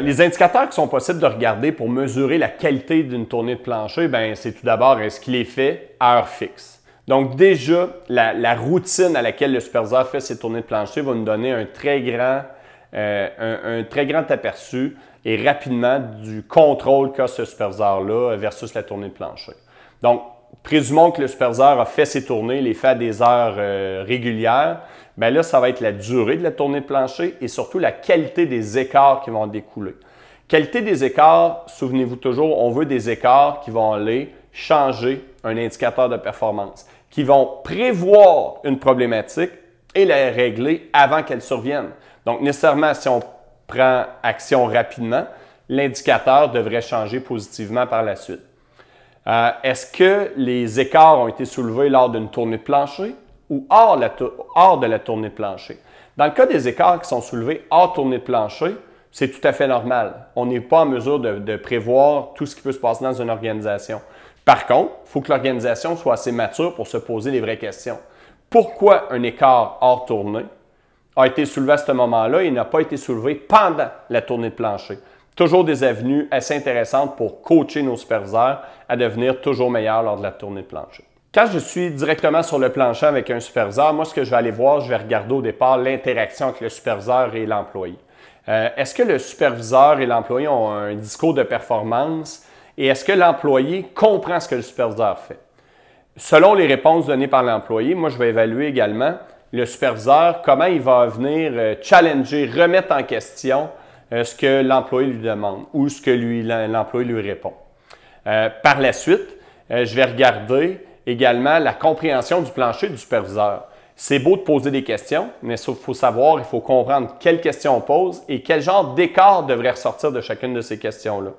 Les indicateurs qui sont possibles de regarder pour mesurer la qualité d'une tournée de plancher, ben, c'est tout d'abord est-ce qu'il est fait à heure fixe. Donc déjà, la, routine à laquelle le superviseur fait ses tournées de plancher va nous donner un très grand, euh, un, très grand aperçu et rapidement du contrôle qu'a ce superviseur-là versus la tournée de plancher. Donc, Présumons que le superviseur a fait ses tournées, les fait à des heures régulières, bien là, ça va être la durée de la tournée de plancher et surtout la qualité des écarts qui vont découler. Qualité des écarts, souvenez-vous toujours, on veut des écarts qui vont aller changer un indicateur de performance, qui vont prévoir une problématique et la régler avant qu'elle survienne. Donc, nécessairement, si on prend action rapidement, l'indicateur devrait changer positivement par la suite. Euh, est-ce que les écarts ont été soulevés lors d'une tournée de plancher ou hors, de la tournée de plancher? Dans le cas des écarts qui sont soulevés hors tournée de plancher, c'est tout à fait normal. On n'est pas en mesure de, de, prévoir tout ce qui peut se passer dans une organisation. Par contre, il faut que l'organisation soit assez mature pour se poser les vraies questions. Pourquoi un écart hors tournée a été soulevé à ce moment-là et n'a pas été soulevé pendant la tournée de plancher? toujours des avenues assez intéressantes pour coacher nos superviseurs à devenir toujours meilleurs lors de la tournée de plancher. Quand je suis directement sur le plancher avec un superviseur, moi, ce que je vais aller voir, je vais regarder au départ l'interaction entre le superviseur et l'employé. Euh, est-ce que le superviseur et l'employé ont un discours de performance et est-ce que l'employé comprend ce que le superviseur fait? Selon les réponses données par l'employé, moi, je vais évaluer également le superviseur, comment il va venir euh, challenger, remettre en question euh, ce que l'employé lui demande ou ce que l'employé lui, répond. Euh, par la suite, euh, je vais regarder également la compréhension du plancher du superviseur. C'est beau de poser des questions, mais il faut savoir, il faut comprendre quelles questions on pose et quel genre d'écart devrait ressortir de chacune de ces questions-là.